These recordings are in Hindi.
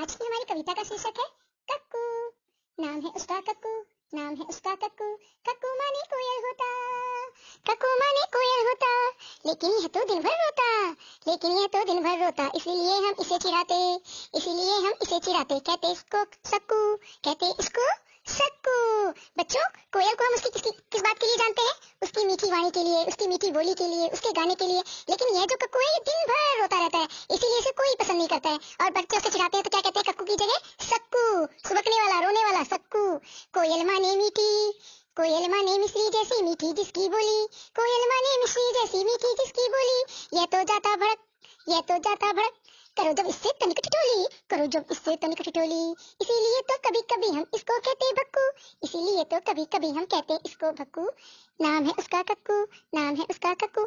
आज की हमारी कविता का शीर्षक है कक्कू नाम है उसका कक्कू नाम है उसका कक्कू कक्कू माने कोयल होता कक्कू माने कोयल होता लेकिन यह तो दिन भर रोता लेकिन यह तो दिन भर रोता इसीलिए हम इसे चिराते इसीलिए हम इसे चिराते कहते इसको सक्कू कहते इसको बच्चों कोयल को हम उसकी किसकी किस बात के लिए जानते हैं उसकी मीठी वाणी के लिए उसकी मीठी बोली के लिए उसके गाने के लिए लेकिन यह जो कक्कू है ये दिन भर रोता रहता है इसीलिए इसे कोई पसंद नहीं करता है और बच्चे उसे चिढ़ाते हैं तो क्या कहते हैं कक्कू की जगह सक्कू सुबकने वाला रोने वाला सक्कू कोयल माने मीठी कोयल माने मिश्री जैसी मीठी जिसकी बोली कोयल माने मिश्री जैसी मीठी जिसकी बोली ये तो जाता भड़क ये तो जाता भड़क करो जब इससे तनिक टिटोली करो जब इससे तनिक टिटोली इसीलिए तो कभी कभी हम इसको कहते ये तो कभी कभी हम कहते हैं इसको भक्कू नाम है उसका कक्कू नाम है उसका कक्कू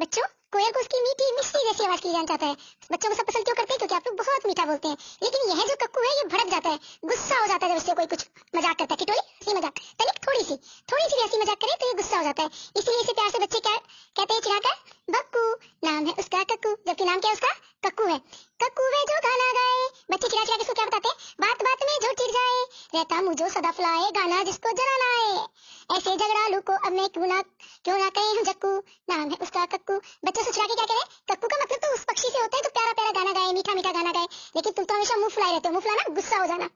बच्चों कोयल को उसकी मीठी मिश्री जैसी आवाज की जान चाहता है बच्चों को सब पसंद क्यों करते हैं क्योंकि आप लोग बहुत मीठा बोलते हैं लेकिन यह जो कक्कू है ये भड़क जाता है गुस्सा हो जाता है जब उससे कोई कुछ मजाक करता है टिटोली हंसी मजाक तनिक थोड़ी सी थोड़ी सी भी हंसी मजाक करे तो ये गुस्सा हो जाता है इसलिए इसे प्यार से बच्चे क्या कहते हैं चिड़ा का बक्कू नाम है उसका कक्कू जबकि नाम क्या है उसका कक्कू है कक्कू है जो गाना गाए बच्चे चिड़ा चिड़ा किसको क्या रहता मुझो सदा फुलाए गाना जिसको जलाना लाए ऐसे झगड़ालू को अब मैं क्यों ना क्यों ना कहे हम जक्कू नाम है उसका कक्कू बच्चे सोच रहा क्या कह रहे कक्कू का मतलब तो उस पक्षी से होता है तो प्यारा प्यारा गाना गाए मीठा मीठा गाना गाए लेकिन तुम तो हमेशा मुंह फुलाए रहते हो मुंह फुलाना गुस्सा हो जाना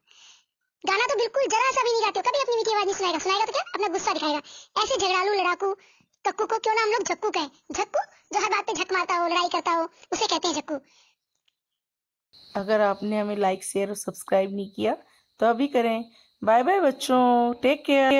गाना तो बिल्कुल जरा सा भी नहीं गाते हो कभी अपनी मीठी आवाज नहीं सुनाएगा सुनाएगा तो क्या अपना गुस्सा दिखाएगा ऐसे झगड़ालू लड़ाकू कक्कू को क्यों ना हम लोग झक्कू कहें झक्कू जो हर बात पे झक मारता हो लड़ाई करता हो उसे कहते हैं झक्कू अगर आपने हमें लाइक शेयर और सब्सक्राइब नहीं किया तो अभी करें बाय बाय बच्चों टेक केयर